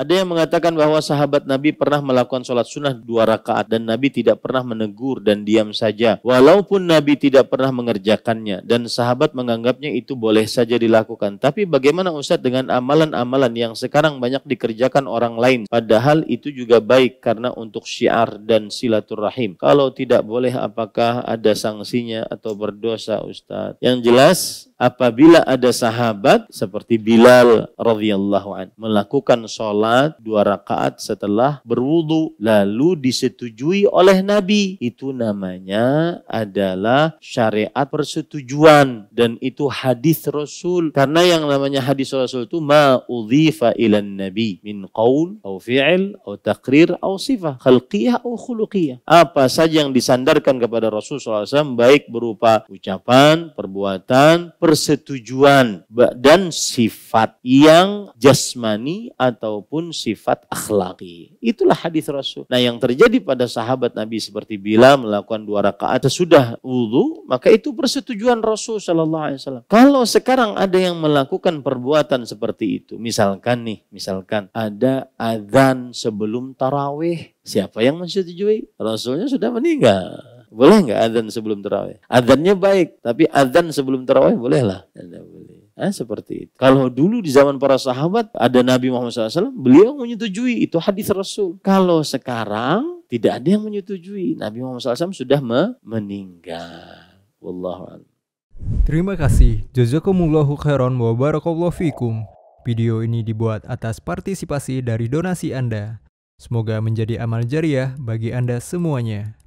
Ada yang mengatakan bahwa sahabat Nabi pernah melakukan sholat sunnah dua rakaat dan Nabi tidak pernah menegur dan diam saja. Walaupun Nabi tidak pernah mengerjakannya dan sahabat menganggapnya itu boleh saja dilakukan. Tapi bagaimana Ustadz dengan amalan-amalan yang sekarang banyak dikerjakan orang lain? Padahal itu juga baik karena untuk syiar dan silaturahim. Kalau tidak boleh apakah ada sanksinya atau berdosa Ustadz? Yang jelas apabila ada sahabat seperti Bilal radhiyallahu an melakukan sholat sholat dua rakaat setelah berwudu lalu disetujui oleh Nabi. Itu namanya adalah syariat persetujuan dan itu hadis Rasul. Karena yang namanya hadis Rasul itu udhifa ilan Nabi min qaul atau fi'il atau takrir atau sifah khalqiyah atau khuluqiyah. Apa saja yang disandarkan kepada Rasul SAW baik berupa ucapan, perbuatan, persetujuan dan sifat yang jasmani ataupun pun sifat akhlaki. Itulah hadis Rasul. Nah yang terjadi pada sahabat Nabi seperti bila melakukan dua rakaat sudah wudhu, maka itu persetujuan Rasul Shallallahu Alaihi Wasallam. Kalau sekarang ada yang melakukan perbuatan seperti itu, misalkan nih, misalkan ada azan sebelum taraweh siapa yang menyetujui? Rasulnya sudah meninggal. Boleh nggak azan sebelum terawih? Adzannya baik, tapi azan sebelum terawih bolehlah. Nah, seperti itu. Kalau dulu di zaman para sahabat ada Nabi Muhammad SAW, beliau menyetujui itu hadis Rasul. Kalau sekarang tidak ada yang menyetujui. Nabi Muhammad SAW sudah meninggal. Wallahu Terima kasih. Jazakumullahu khairan wa barakallahu fikum. Video ini dibuat atas partisipasi dari donasi Anda. Semoga menjadi amal jariah bagi Anda semuanya.